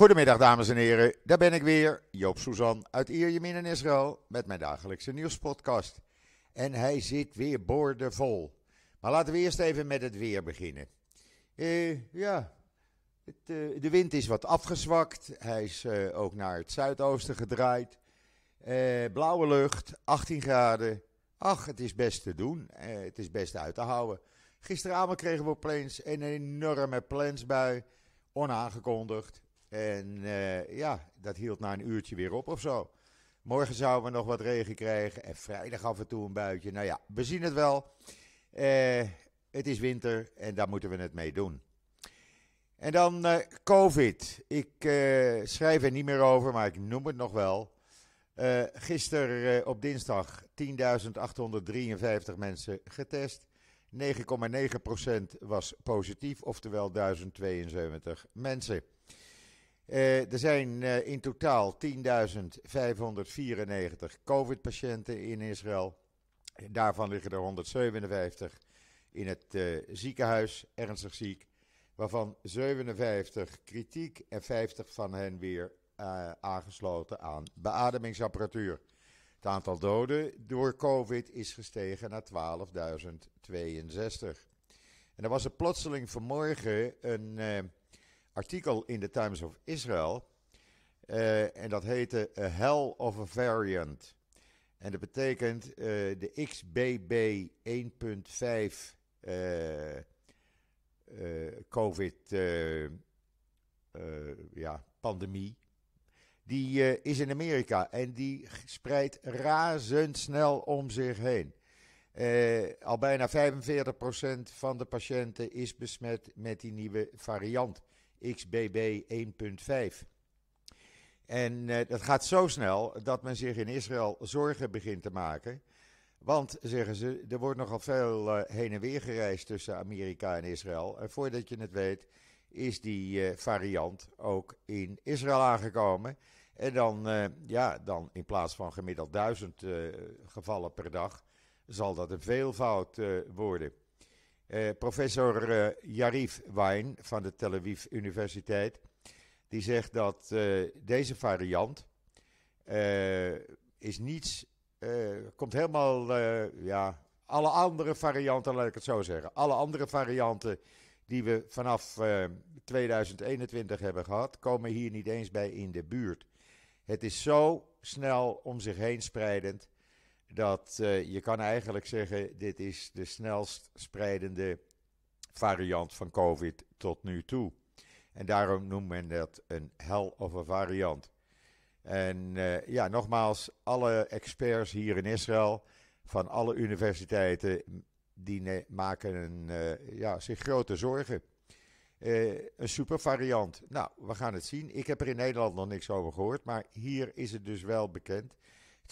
Goedemiddag dames en heren, daar ben ik weer, Joop Suzan uit Ierjemin in Israël met mijn dagelijkse nieuwspodcast. En hij zit weer boordevol. Maar laten we eerst even met het weer beginnen. Eh, ja, het, eh, de wind is wat afgezwakt, hij is eh, ook naar het zuidoosten gedraaid. blauwe lucht, 18 graden. Ach, het is best te doen, het is best uit te houden. Gisteravond kregen we opeens een enorme plensbui, onaangekondigd en eh, ja, dat hield na een uurtje weer op of zo. Morgen zouden we nog wat regen krijgen. En vrijdag af en toe een buitje. Nou ja, we zien het wel. Eh, het is winter en daar moeten we het mee doen. En dan eh, COVID. Ik schrijf er niet meer over, maar ik noem het nog wel. gisteren op dinsdag 10.853 mensen getest. 9,9% was positief, oftewel 1072 mensen. Eh, er zijn eh, in totaal 10.594 COVID-patiënten in Israël. Daarvan liggen er 157 in het eh, ziekenhuis, ernstig ziek. Waarvan 57 kritiek en 50 van hen weer aangesloten aan beademingsapparatuur. Het aantal doden door COVID is gestegen naar 12.062. En er was er plotseling vanmorgen een artikel in de Times of Israel. Eh, en dat heette A Hell of a Variant. En dat betekent eh, de XBB 1.5 COVID-pandemie. Ja, die eh, is in Amerika en die spreidt razendsnel om zich heen. al bijna 45% van de patiënten is besmet met die nieuwe variant. XBB 1.5. En eh, dat gaat zo snel dat men zich in Israël zorgen begint te maken. Want, zeggen ze, er wordt nogal veel eh, heen en weer gereisd tussen Amerika en Israël. En voordat je het weet, is die eh, variant ook in Israël aangekomen. En dan, ja, dan in plaats van gemiddeld duizend gevallen per dag, zal dat een veelvoud worden. Eh, professor uh, eh, Yarif Wijn van de Tel Aviv Universiteit, die zegt dat eh, deze variant is niets, komt helemaal, ja, alle andere varianten, laat ik het zo zeggen, alle andere varianten die we vanaf 2021 hebben gehad, komen hier niet eens bij in de buurt. Het is zo snel om zich heen spreidend dat eh, je kan eigenlijk zeggen, dit is de snelst spreidende variant van COVID tot nu toe. En daarom noemt men dat een hell of a variant. En eh, ja, nogmaals, alle experts hier in Israël, van alle universiteiten, die maken een, eh, ja, zich grote zorgen. een supervariant. Nou, we gaan het zien. Ik heb er in Nederland nog niks over gehoord, maar hier is het dus wel bekend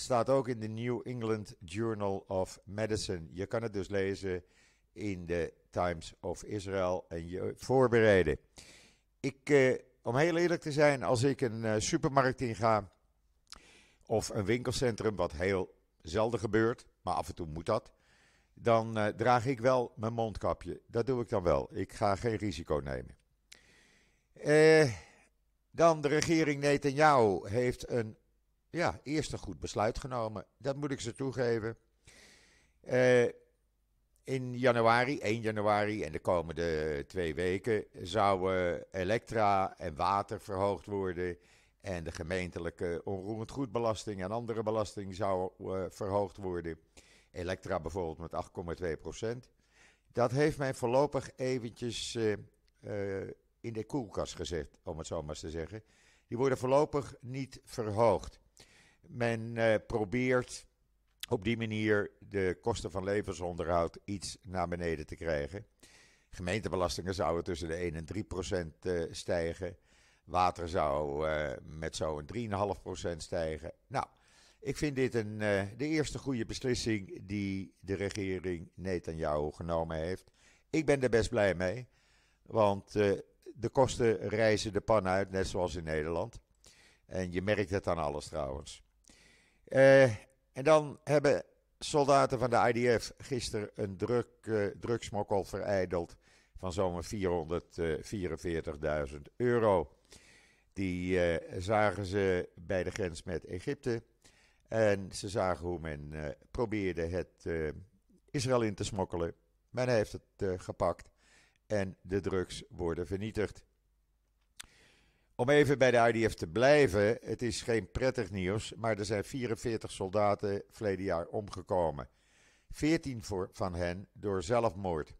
staat ook in de New England Journal of Medicine. Je kan het dus lezen in de Times of Israel en je voorbereiden. Ik, eh, om heel eerlijk te zijn, als ik een uh, supermarkt inga of een winkelcentrum, wat heel zelden gebeurt, maar af en toe moet dat, dan eh, draag ik wel mijn mondkapje. Dat doe ik dan wel. Ik ga geen risico nemen. Eh, dan de regering Netanyahu heeft een ja, eerst een goed besluit genomen. Dat moet ik ze toegeven. Eh, in januari, 1 januari en de komende twee weken zouden elektra en water verhoogd worden. En de gemeentelijke onroerend goedbelasting en andere belasting zou eh, verhoogd worden. Elektra bijvoorbeeld met 8,2 procent. Dat heeft mij voorlopig eventjes eh, in de koelkast gezet, om het zo maar eens te zeggen. Die worden voorlopig niet verhoogd. Men eh, probeert op die manier de kosten van levensonderhoud iets naar beneden te krijgen. Gemeentebelastingen zouden tussen de 1 en 3 procent eh, stijgen. Water zou eh, met zo'n 3,5% stijgen. Nou, ik vind dit een, de eerste goede beslissing die de regering Netanyahu genomen heeft. Ik ben er best blij mee, want de kosten reizen de pan uit, net zoals in Nederland. En je merkt het aan alles trouwens. Eh, en dan hebben soldaten van de IDF gisteren een druk, eh, drugsmokkel verijdeld van zo'n 444.000 euro. Die eh, zagen ze bij de grens met Egypte. En ze zagen hoe men probeerde het Israël in te smokkelen. Men heeft het gepakt en de drugs worden vernietigd. Om even bij de IDF te blijven, het is geen prettig nieuws, maar er zijn 44 soldaten verleden jaar omgekomen. 14 voor, van hen door zelfmoord.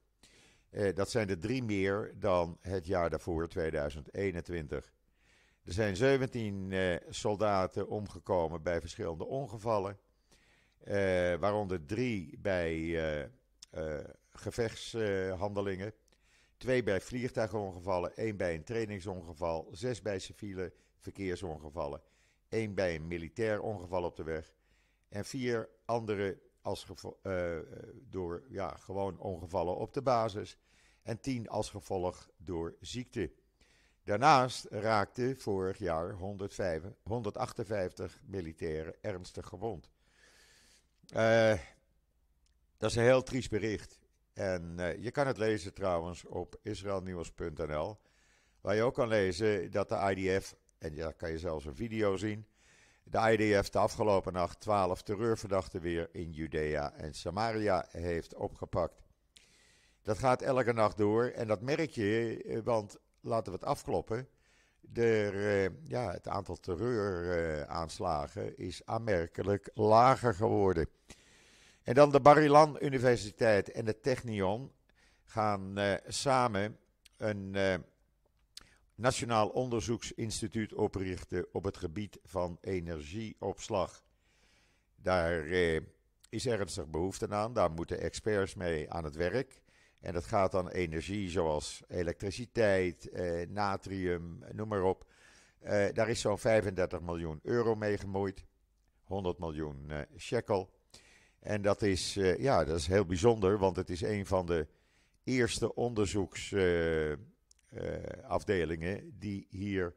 Eh, dat zijn er drie meer dan het jaar daarvoor, 2021. Er zijn 17 eh, soldaten omgekomen bij verschillende ongevallen, eh, waaronder drie bij eh, eh, gevechtshandelingen. Twee bij vliegtuigongevallen, één bij een trainingsongeval, zes bij civiele verkeersongevallen, één bij een militair ongeval op de weg en vier andere als eh, eh, door ja, gewoon ongevallen op de basis en tien als gevolg door ziekte. Daarnaast raakten vorig jaar 158 militairen ernstig gewond. Eh, dat is een heel triest bericht. En eh, je kan het lezen trouwens op israelnieuws.nl. Waar je ook kan lezen dat de IDF, en daar kan je zelfs een video zien. De IDF de afgelopen nacht 12 terreurverdachten weer in Judea en Samaria heeft opgepakt. Dat gaat elke nacht door en dat merk je, eh, want laten we het afkloppen. Eh, ja, het aantal terreuraanslagen uh, is aanmerkelijk lager geworden. En dan de Barilan Universiteit en de Technion gaan eh, samen een eh, nationaal onderzoeksinstituut oprichten op het gebied van energieopslag. Daar uh, is ernstig behoefte aan, daar moeten experts mee aan het werk. En dat gaat dan energie zoals elektriciteit, natrium, noem maar op. daar is zo'n 35 miljoen euro mee gemoeid, 100 miljoen shekel. En dat is, eh, ja, dat is heel bijzonder, want het is een van de eerste onderzoeksafdelingen eh, eh, die hier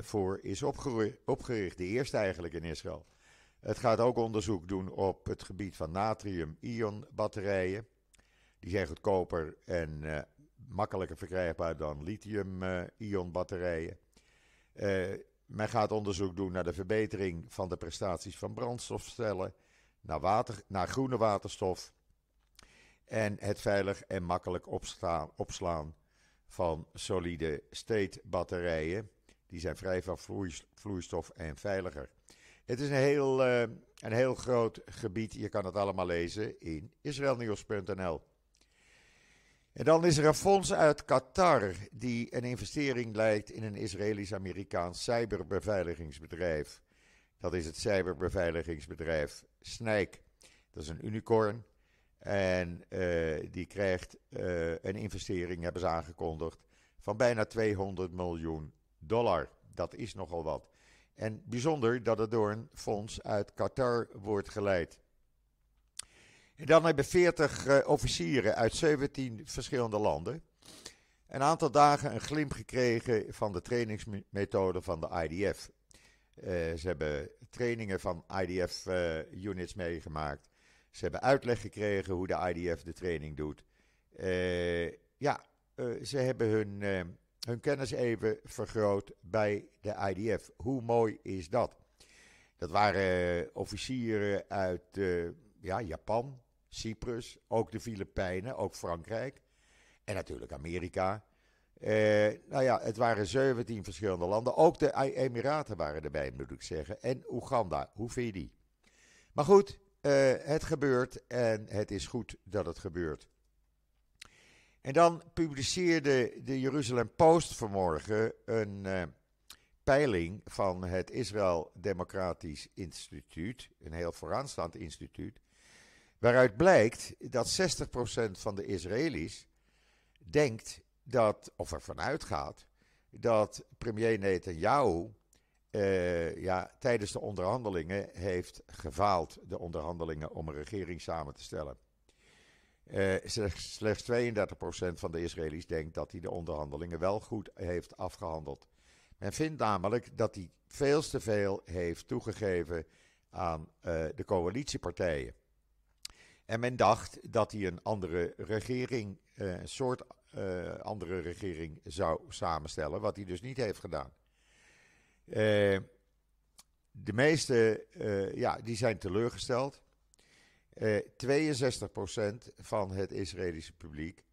voor is opgericht. De eerste eigenlijk in Israël. Het gaat ook onderzoek doen op het gebied van natrium-ion batterijen. Die zijn goedkoper en makkelijker verkrijgbaar dan lithium-ion batterijen. men gaat onderzoek doen naar de verbetering van de prestaties van brandstofcellen naar, water, naar groene waterstof en het veilig en makkelijk opslaan van solide state batterijen. Die zijn vrij van vloeistof en veiliger. Het is een heel, eh, een heel groot gebied. Je kan het allemaal lezen in israelnieuws.nl. En dan is er een fonds uit Qatar die een investering lijkt in een Israëlisch-Amerikaans cyberbeveiligingsbedrijf. Dat is het cyberbeveiligingsbedrijf Snake. dat is een unicorn. En eh, die krijgt eh, een investering, hebben ze aangekondigd, van bijna 200 miljoen dollar. Dat is nogal wat. En bijzonder dat het door een fonds uit Qatar wordt geleid. dan hebben 40 eh, officieren uit 17 verschillende landen een aantal dagen een glimp gekregen van de trainingsmethode van de IDF. Eh, ze hebben trainingen van IDF-units eh, meegemaakt. Ze hebben uitleg gekregen hoe de IDF de training doet. Eh, ja, ze hebben hun, hun kennis even vergroot bij de IDF. Hoe mooi is dat? Dat waren officieren uit ja, Japan, Cyprus, ook de Filipijnen, ook Frankrijk en natuurlijk Amerika. Eh, nou ja, het waren 17 verschillende landen. Ook de e- Emiraten waren erbij, moet ik zeggen. En Oeganda. Hoe vind je die? Maar goed, eh, het gebeurt en het is goed dat het gebeurt. En dan publiceerde de Jeruzalem Post vanmorgen een eh, peiling van het Israël Democratisch Instituut, een heel vooraanstaand instituut, waaruit blijkt dat 60% van de Israëli's denkt dat, of ervan uitgaat, dat premier Netanyahu uh, ja, tijdens de onderhandelingen heeft gefaald. De onderhandelingen om een regering samen te stellen. Eh, slechts, 32% van de Israëli's denkt dat hij de onderhandelingen wel goed heeft afgehandeld. Men vindt namelijk dat hij veel te veel heeft toegegeven aan eh, de coalitiepartijen. En men dacht dat hij een andere regering, een soort eh, andere regering zou samenstellen, wat hij dus niet heeft gedaan. Eh, de meeste, eh, ja, die zijn teleurgesteld. 62% van het Israëlische publiek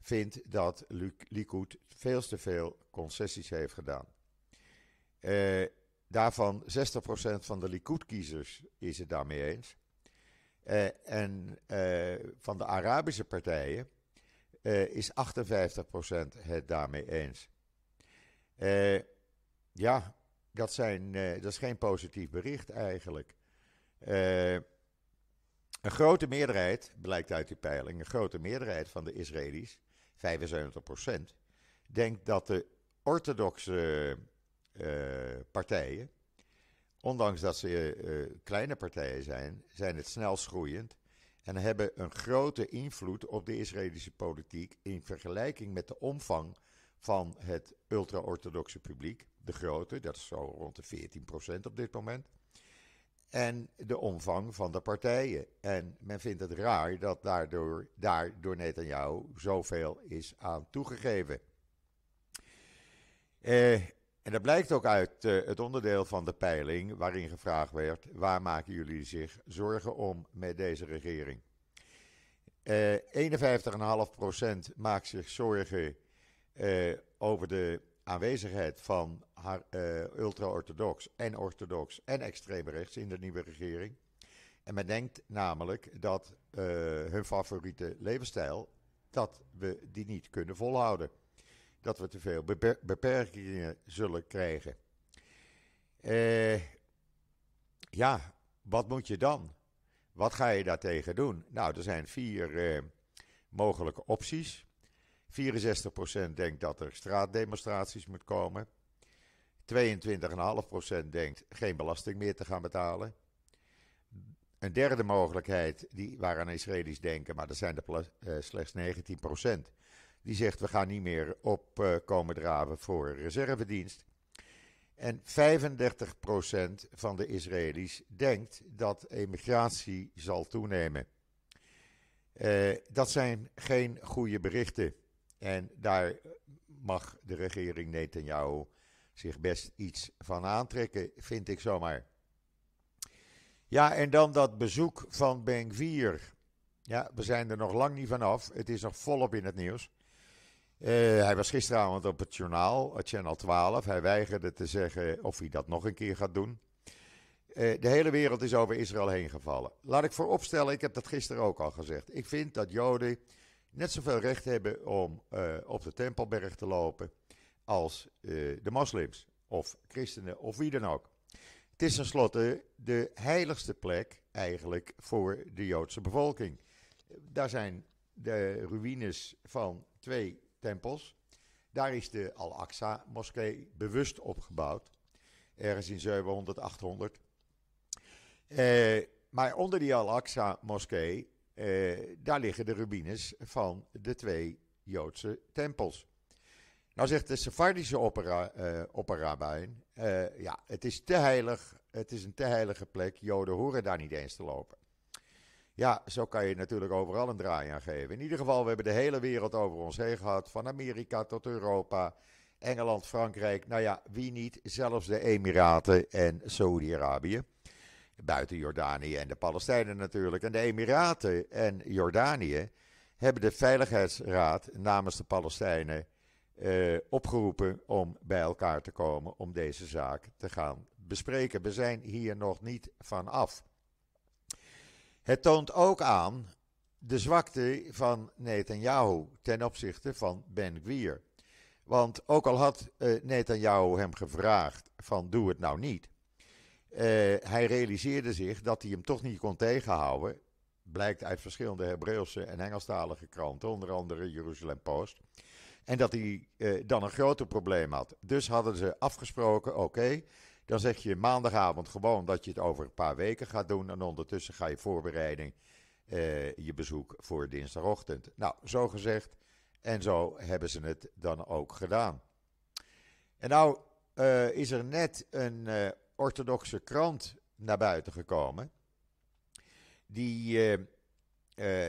vindt dat Likud veel te veel concessies heeft gedaan. daarvan 60% van de Likud-kiezers is het daarmee eens. en van de Arabische partijen eh, is 58% het daarmee eens. Eh, ja, dat, zijn, eh, dat is geen positief bericht eigenlijk. een grote meerderheid, blijkt uit die peiling, een grote meerderheid van de Israëli's, 75%, denkt dat de orthodoxe partijen, ondanks dat ze kleine partijen zijn, zijn het snelst groeiend en hebben een grote invloed op de Israëlische politiek in vergelijking met de omvang van het ultra-orthodoxe publiek, de grote, dat is zo rond de 14% op dit moment, en de omvang van de partijen. En men vindt het raar dat daardoor, daar door Netanyahu zoveel is aan toegegeven. Eh, en dat blijkt ook uit eh, het onderdeel van de peiling waarin gevraagd werd: waar maken jullie zich zorgen om met deze regering? Uh, eh, 51,5% maakt zich zorgen eh, over de aanwezigheid van ultra-orthodox en orthodox en extreem rechts in de nieuwe regering. En men denkt namelijk dat hun favoriete levensstijl, dat we die niet kunnen volhouden dat we te veel beperkingen zullen krijgen. Eh, ja, wat moet je dan? Wat ga je daartegen doen? Nou, er zijn vier eh, mogelijke opties. 64% denkt dat er straatdemonstraties moet komen. 22,5% denkt geen belasting meer te gaan betalen. Een derde mogelijkheid, die waaraan Israëli's denken, maar dat zijn eh, slechts 19%, die zegt we gaan niet meer opkomen eh, komen draven voor reservedienst. En 35% van de Israëli's denkt dat emigratie zal toenemen. Eh, dat zijn geen goede berichten. En daar mag de regering Netanyahu zich best iets van aantrekken, vind ik zomaar. Ja, en dan dat bezoek van Ben Vier. Ja, we zijn er nog lang niet vanaf. Het is nog volop in het nieuws. Eh, hij was gisteravond op het journaal, Channel 12. Hij weigerde te zeggen of hij dat nog een keer gaat doen. Eh, de hele wereld is over Israël heen gevallen. Laat ik vooropstellen, ik heb dat gisteren ook al gezegd. Ik vind dat Joden net zoveel recht hebben om eh, op de Tempelberg te lopen als de moslims of christenen of wie dan ook. Het is tenslotte de heiligste plek eigenlijk voor de Joodse bevolking. Daar zijn de ruïnes van twee tempels. Daar is de Al-Aqsa-moskee bewust opgebouwd. Ergens in 700, 800. Eh, maar onder die Al-Aqsa-moskee, eh, daar liggen de rubines van de twee Joodse tempels. Nou zegt de Sephardische opperrabijn, eh, eh, ja, het is te heilig, het is een te heilige plek, Joden horen daar niet eens te lopen. Ja, zo kan je natuurlijk overal een draai aan geven. In ieder geval, we hebben de hele wereld over ons heen gehad. Van Amerika tot Europa, Engeland, Frankrijk. Nou ja, wie niet? Zelfs de Emiraten en Saudi-Arabië. Buiten Jordanië en de Palestijnen natuurlijk. En de Emiraten en Jordanië hebben de Veiligheidsraad namens de Palestijnen eh, opgeroepen om bij elkaar te komen om deze zaak te gaan bespreken. We zijn hier nog niet van af. Het toont ook aan de zwakte van Netanyahu ten opzichte van Ben Gwier. Want ook al had uh, Netanyahu hem gevraagd van doe het nou niet, eh, hij realiseerde zich dat hij hem toch niet kon tegenhouden. Blijkt uit verschillende Hebreeuwse en Engelstalige kranten, onder andere Jeruzalem Post. En dat hij eh, dan een groter probleem had. Dus hadden ze afgesproken: oké, dan zeg je maandagavond gewoon dat je het over een paar weken gaat doen. En ondertussen ga je voorbereiding eh, je bezoek voor dinsdagochtend. Nou, zo gezegd. En zo hebben ze het dan ook gedaan. En nou eh, is er net een eh, orthodoxe krant naar buiten gekomen. Die,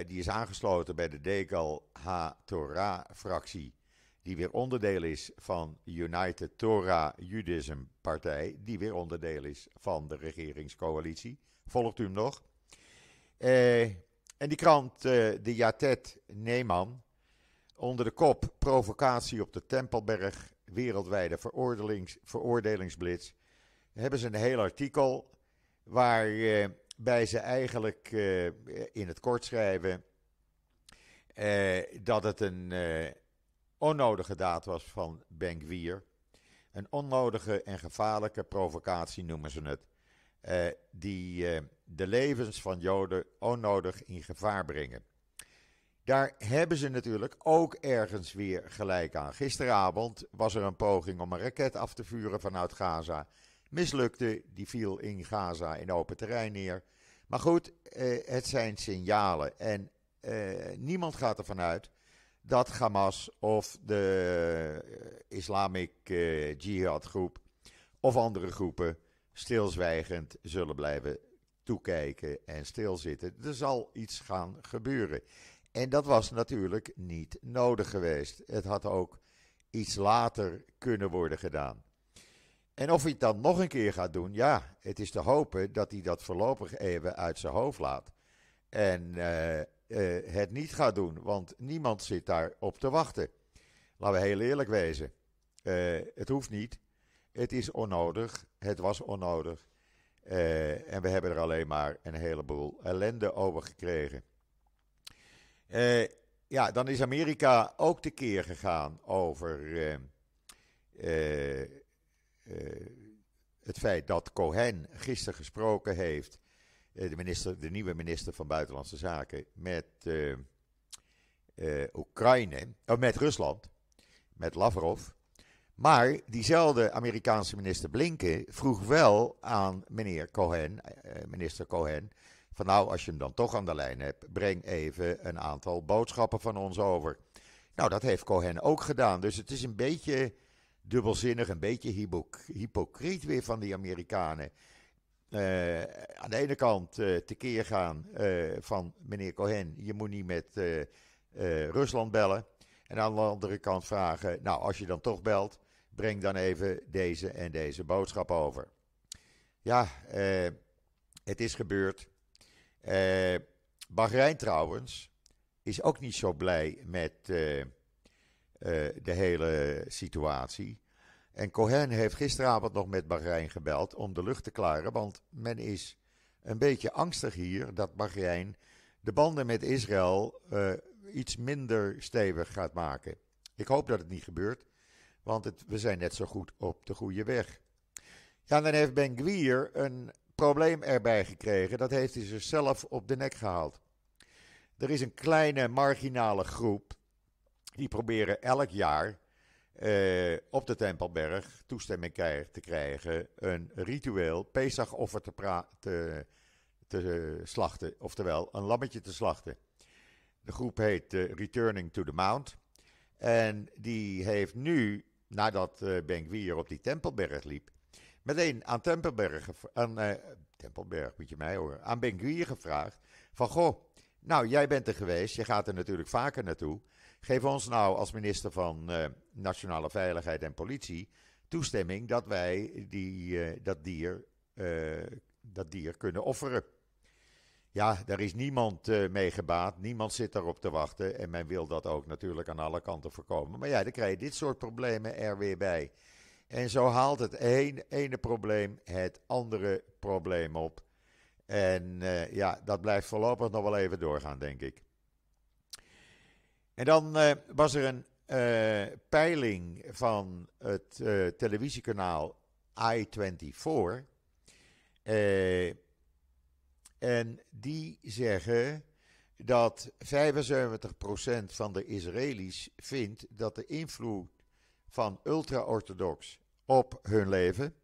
die is aangesloten bij de Dekal H. Torah-fractie die weer onderdeel is van United Torah Judaism Partij, die weer onderdeel is van de regeringscoalitie. Volgt u hem nog? Eh, en die krant, eh, de Yatet Neeman, onder de kop provocatie op de Tempelberg, wereldwijde veroordelings, veroordelingsblitz, hebben ze een heel artikel waarbij eh, ze eigenlijk eh, in het kort schrijven dat het een onnodige daad was van Bengwier. Een onnodige en gevaarlijke provocatie noemen ze het. Eh, die eh, de levens van Joden onnodig in gevaar brengen. Daar hebben ze natuurlijk ook ergens weer gelijk aan. Gisteravond was er een poging om een raket af te vuren vanuit Gaza. Mislukte, die viel in Gaza in open terrein neer. Maar goed, eh, het zijn signalen. En niemand gaat ervan uit dat Hamas of de eh, Islamic eh, Jihad groep of andere groepen stilzwijgend zullen blijven toekijken en stilzitten. Er zal iets gaan gebeuren. En dat was natuurlijk niet nodig geweest. Het had ook iets later kunnen worden gedaan. En of hij het dan nog een keer gaat doen, ja, het is te hopen dat hij dat voorlopig even uit zijn hoofd laat. En, eh, eh, het niet gaat doen. Want niemand zit daar op te wachten. Laten we heel eerlijk wezen. Eh, het hoeft niet. Het is onnodig. Het was onnodig. Eh, en we hebben er alleen maar een heleboel ellende over gekregen. ja, dan is Amerika ook te keer gegaan over het feit dat Cohen gisteren gesproken heeft eh, de, minister, de nieuwe minister van Buitenlandse Zaken met eh, eh, Oekraïne, oh, met Rusland, met Lavrov. Maar diezelfde Amerikaanse minister Blinken vroeg wel aan meneer Cohen, minister Cohen, van nou, als je hem dan toch aan de lijn hebt, breng even een aantal boodschappen van ons over. Nou, dat heeft Cohen ook gedaan. Dus het is een beetje dubbelzinnig, een beetje hypocriet weer van die Amerikanen. Eh, aan de ene kant uh, tekeer gaan eh, van meneer Cohen, je moet niet met Rusland bellen. En aan de andere kant vragen, nou als je dan toch belt, breng dan even deze en deze boodschap over. Ja, het is gebeurd. Bahrein trouwens is ook niet zo blij met de hele situatie. En Cohen heeft gisteravond nog met Bahrein gebeld om de lucht te klaren, want men is een beetje angstig hier dat Bahrein de banden met Israël eh, iets minder stevig gaat maken. Ik hoop dat het niet gebeurt, want we zijn net zo goed op de goede weg. Ja, dan heeft Ben Gwier een probleem erbij gekregen. Dat heeft hij zichzelf op de nek gehaald. Er is een kleine marginale groep die proberen elk jaar eh, op de Tempelberg toestemming te krijgen een ritueel Pesachoffer te, te, te slachten, oftewel een lammetje te slachten. De groep heet Returning to the Mount. En die heeft nu, nadat uh, op die Tempelberg liep, meteen aan Tempelberg, aan, eh, Tempelberg moet je mij horen, aan Ben gevraagd van goh, nou jij bent er geweest, je gaat er natuurlijk vaker naartoe. Geef ons nou als minister van eh, Nationale Veiligheid en Politie toestemming dat wij die, eh, dat, dier, eh, dat dier kunnen offeren. Ja, daar is niemand mee gebaat, niemand zit daarop te wachten en men wil dat ook natuurlijk aan alle kanten voorkomen. Maar ja, dan krijg je dit soort problemen er weer bij. En zo haalt het een, ene probleem het andere probleem op. En ja, dat blijft voorlopig nog wel even doorgaan, denk ik. En dan eh, was er een eh, peiling van het eh, televisiekanaal I24. en die zeggen dat 75% van de Israëli's vindt dat de invloed van ultra-orthodox op hun leven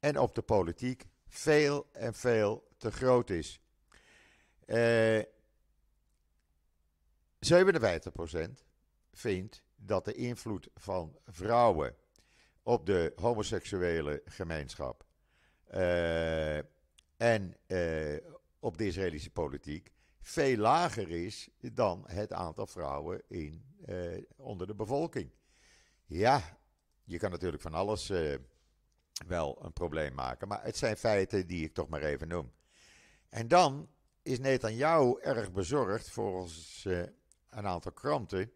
en op de politiek veel en veel te groot is. Uh, 57% vindt dat de invloed van vrouwen op de homoseksuele gemeenschap eh, en eh, op de Israëlische politiek veel lager is dan het aantal vrouwen in, eh, onder de bevolking. Ja, je kan natuurlijk van alles wel een probleem maken, maar het zijn feiten die ik toch maar even noem. En dan is Netanjahu erg bezorgd volgens een aantal kranten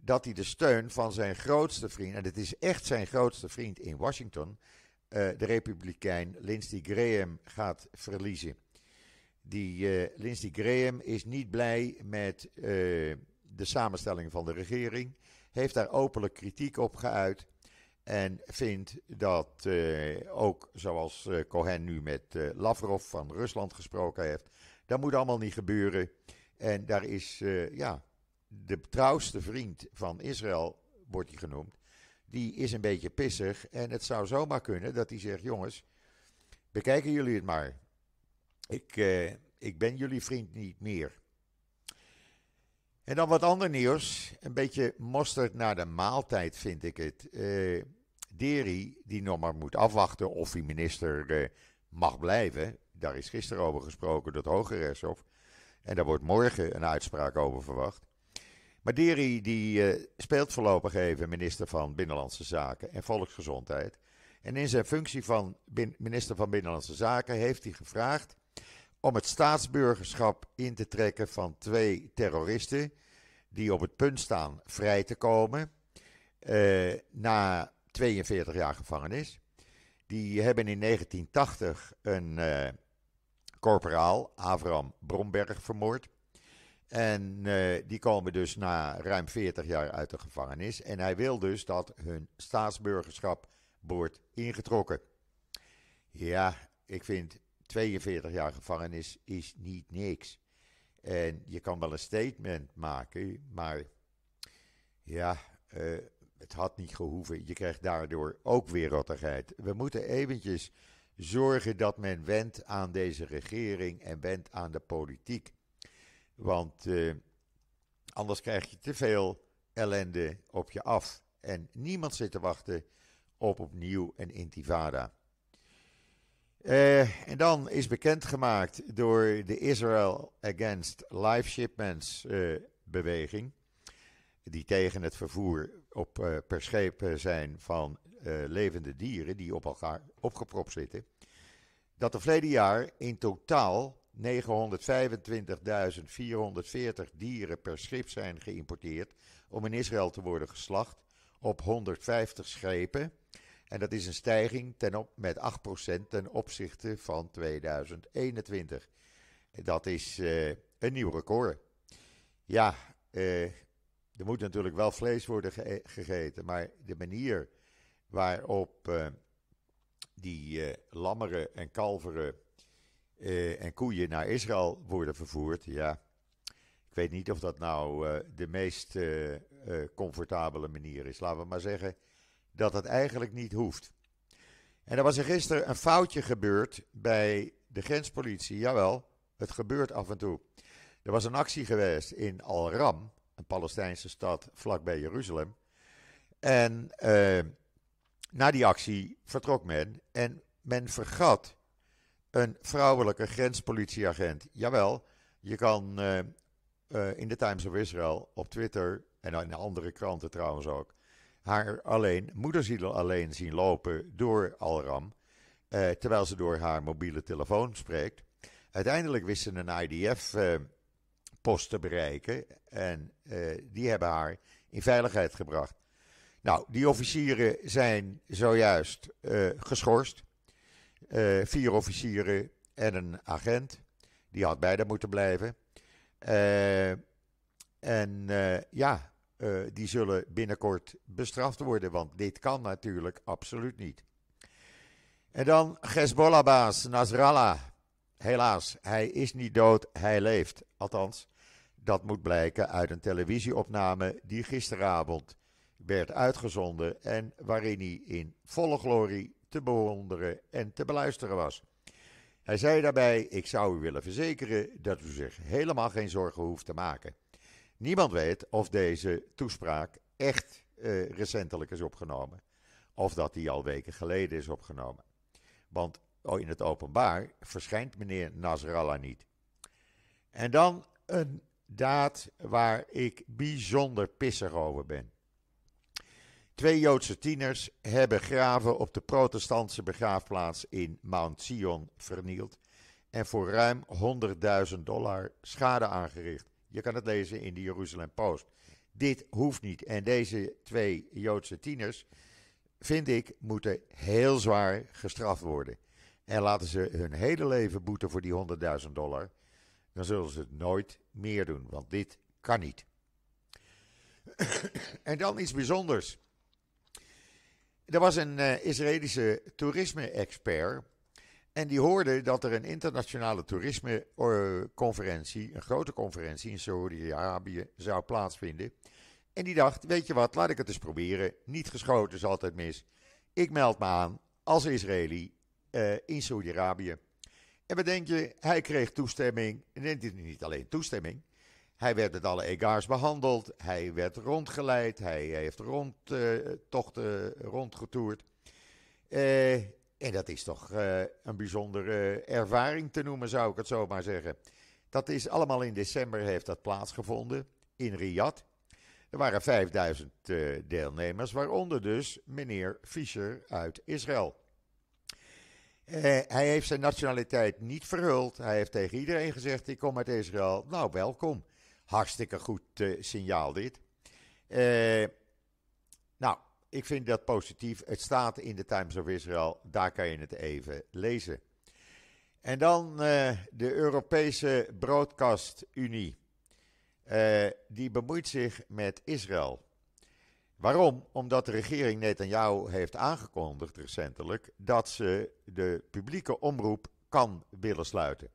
dat hij de steun van zijn grootste vriend, en het is echt zijn grootste vriend in Washington, eh, de republikein Lindsey Graham gaat verliezen. Die uh, Lindsey Graham is niet blij met eh, de samenstelling van de regering, heeft daar openlijk kritiek op geuit en vindt dat ook zoals Cohen nu met Lavrov van Rusland gesproken heeft, dat moet allemaal niet gebeuren. En daar is ja, de trouwste vriend van Israël wordt hij genoemd. Die is een beetje pissig. En het zou zomaar kunnen dat hij zegt: jongens, bekijken jullie het maar. Ik, eh, ik ben jullie vriend niet meer. En dan wat ander nieuws. Een beetje mosterd naar de maaltijd vind ik het. Eh, Deri, die nog maar moet afwachten of hij minister eh, mag blijven. Daar is gisteren over gesproken door het Hoge Rechtshof. En daar wordt morgen een uitspraak over verwacht. Maar Deri die, eh, speelt voorlopig even minister van Binnenlandse Zaken en Volksgezondheid. En in zijn functie van minister van Binnenlandse Zaken heeft hij gevraagd om het staatsburgerschap in te trekken van twee terroristen die op het punt staan vrij te komen eh, na 42 jaar gevangenis. Die hebben in 1980 een uh, corporaal, Avram Bromberg, vermoord. En eh, die komen dus na ruim 40 jaar uit de gevangenis. En hij wil dus dat hun staatsburgerschap wordt ingetrokken. Ja, ik vind 42 jaar gevangenis is niet niks. En je kan wel een statement maken, maar ja, eh, het had niet gehoeven. Je krijgt daardoor ook weer wereldigheid. We moeten eventjes zorgen dat men wendt aan deze regering en wendt aan de politiek. Want eh, anders krijg je te veel ellende op je af. En niemand zit te wachten op opnieuw een intifada. Eh, en dan is bekendgemaakt door de Israel Against Live Shipments eh, beweging, die tegen het vervoer op, eh, per scheep zijn van levende dieren die op elkaar opgepropt zitten, dat er verleden jaar in totaal 925.440 dieren per schip zijn geïmporteerd om in Israël te worden geslacht op 150 schepen. En dat is een stijging ten op, met 8% ten opzichte van 2021. Dat is eh, een nieuw record. Ja, eh, er moet natuurlijk wel vlees worden gegeten, maar de manier waarop eh, die lammeren en kalveren eh, en koeien naar Israël worden vervoerd. Ja, ik weet niet of dat nou eh, de meest eh, comfortabele manier is. Laten we maar zeggen dat het eigenlijk niet hoeft. En er was gisteren een foutje gebeurd bij de grenspolitie. Jawel, het gebeurt af en toe. Er was een actie geweest in Al Ram, een Palestijnse stad vlakbij Jeruzalem. En na die actie vertrok men en men vergat een vrouwelijke grenspolitieagent. Jawel, je kan eh, eh, in de Times of Israel op Twitter en in andere kranten trouwens ook, haar alleen, moederziel alleen zien lopen door Alram, uh, terwijl ze door haar mobiele telefoon spreekt. Uiteindelijk wist ze een IDF-post te bereiken en die hebben haar in veiligheid gebracht. Nou, die officieren zijn zojuist geschorst. Eh, vier officieren en een agent. Die had bijna moeten blijven. Eh, en eh, ja, die zullen binnenkort bestraft worden, want dit kan natuurlijk absoluut niet. En dan Hezbollah-baas Nasrallah. Helaas, hij is niet dood, hij leeft. Althans, dat moet blijken uit een televisieopname die gisteravond werd uitgezonden en waarin hij in volle glorie te bewonderen en te beluisteren was. Hij zei daarbij: Ik zou u willen verzekeren dat u zich helemaal geen zorgen hoeft te maken. Niemand weet of deze toespraak echt eh, recentelijk is opgenomen, of dat die al weken geleden is opgenomen. Want oh, in het openbaar verschijnt meneer Nasrallah niet. En dan een daad waar ik bijzonder pissig over ben. Twee Joodse tieners hebben graven op de protestantse begraafplaats in Mount Zion vernield en voor ruim 100.000 dollar schade aangericht. Je kan het lezen in de Jeruzalem Post. Dit hoeft niet. En deze twee Joodse tieners, vind ik, moeten heel zwaar gestraft worden. En laten ze hun hele leven boeten voor die 100.000 dollar. Dan zullen ze het nooit meer doen, want dit kan niet. en dan iets bijzonders. Er was een eh, Israëlische toerisme-expert. En die hoorde dat er een internationale toerismeconferentie, eh, een grote conferentie in Saudi-Arabië, zou plaatsvinden. En die dacht: Weet je wat, laat ik het eens proberen. Niet geschoten is altijd mis. Ik meld me aan als Israëli eh, in Saudi-Arabië. En wat denk je? Hij kreeg toestemming. En niet alleen toestemming. Hij werd met alle egaars behandeld. Hij werd rondgeleid. Hij heeft rondtochten eh, rondgetoerd. Eh, en dat is toch eh, een bijzondere ervaring te noemen, zou ik het zo maar zeggen. Dat is allemaal in december heeft dat plaatsgevonden in Riyadh. Er waren 5000 deelnemers, waaronder dus meneer Fischer uit Israël. hij heeft zijn nationaliteit niet verhuld. Hij heeft tegen iedereen gezegd: Ik kom uit Israël. Nou, welkom. Hartstikke goed eh, signaal dit. Eh, nou, ik vind dat positief. Het staat in de Times of Israel. Daar kan je het even lezen. En dan eh, de Europese Broadcast-Unie. die bemoeit zich met Israël. Waarom? Omdat de regering Netanyahu heeft aangekondigd recentelijk dat ze de publieke omroep kan willen sluiten.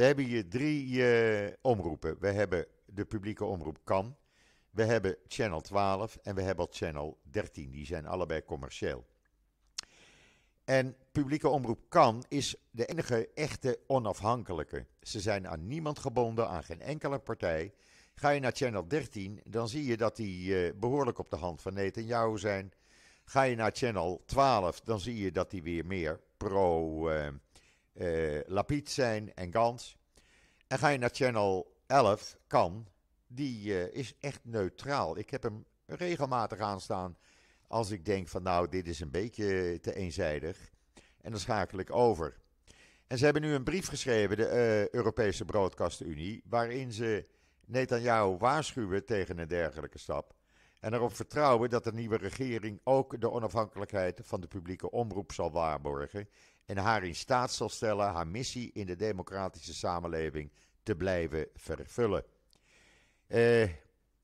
We hebben hier drie eh, omroepen. We hebben de publieke omroep Kan. We hebben Channel 12 en we hebben Channel 13. Die zijn allebei commercieel. En publieke omroep Kan is de enige echte onafhankelijke. Ze zijn aan niemand gebonden, aan geen enkele partij. Ga je naar Channel 13, dan zie je dat die eh, behoorlijk op de hand van Netanyahu zijn. Ga je naar Channel 12, dan zie je dat die weer meer pro... Eh, uh, eh, Lapiet zijn en Gans. En ga je naar Channel 11, kan, die eh, is echt neutraal. Ik heb hem regelmatig aanstaan als ik denk van nou, dit is een beetje te eenzijdig. En dan schakel ik over. En ze hebben nu een brief geschreven, de uh, Europese Unie, waarin ze Netanyahu waarschuwen tegen een dergelijke stap. En erop vertrouwen dat de nieuwe regering ook de onafhankelijkheid van de publieke omroep zal waarborgen en haar in staat zal stellen haar missie in de democratische samenleving te blijven vervullen. Eh,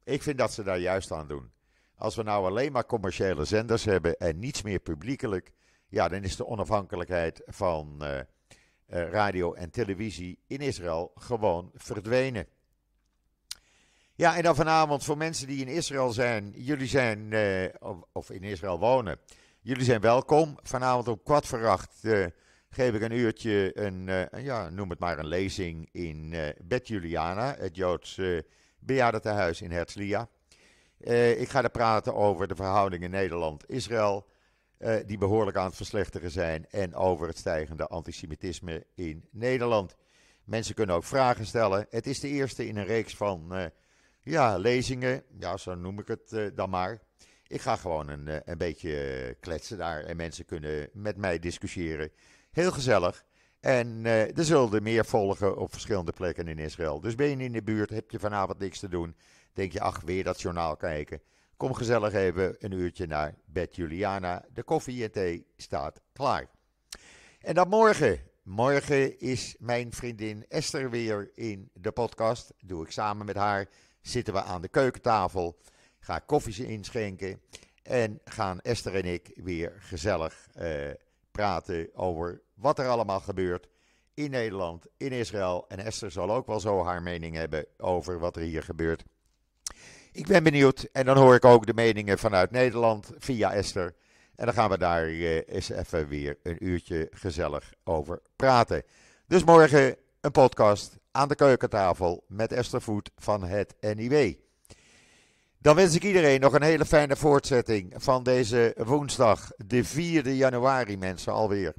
ik vind dat ze daar juist aan doen. Als we nou alleen maar commerciële zenders hebben en niets meer publiekelijk, ja, dan is de onafhankelijkheid van eh, eh, radio en televisie in Israël gewoon verdwenen. Ja, en dan vanavond voor mensen die in Israël zijn, jullie zijn, of, of in Israël wonen, Jullie zijn welkom. Vanavond om kwart voor eh, geef ik een uurtje eh, een, ja, noem het maar een lezing in eh, Bet Juliana, het Joods uh, in Herzliya. ik ga er praten over de verhoudingen Nederland-Israël, die behoorlijk aan het verslechteren zijn, en over het stijgende antisemitisme in Nederland. Mensen kunnen ook vragen stellen. Het is de eerste in een reeks van ja, lezingen, ja, zo noem ik het dan maar. Ik ga gewoon een, eh, een beetje eh, kletsen daar en mensen kunnen met mij discussiëren. Heel gezellig. En eh, er zullen er meer volgen op verschillende plekken in Israël. Dus ben je in de buurt, heb je vanavond niks te doen, denk je, ach, weer dat journaal kijken. Kom gezellig even een uurtje naar Bed Juliana. De koffie en thee staat klaar. En dan morgen. Morgen is mijn vriendin Esther weer in de podcast. Doe ik samen met haar. Zitten we aan de keukentafel ga koffies inschenken en gaan Esther en ik weer gezellig eh, praten over wat er allemaal gebeurt in Nederland, in Israël. En Esther zal ook wel zo haar mening hebben over wat er hier gebeurt. Ik ben benieuwd en dan hoor ik ook de meningen vanuit Nederland via Esther. En dan gaan we daar eh, eens even weer een uurtje gezellig over praten. Dus morgen een podcast aan de keukentafel met Esther Voet van het NIW. Dan wens ik iedereen nog een hele fijne voortzetting van deze woensdag, de 4e januari, mensen alweer.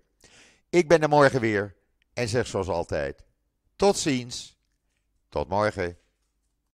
Ik ben er morgen weer en zeg zoals altijd: tot ziens, tot morgen.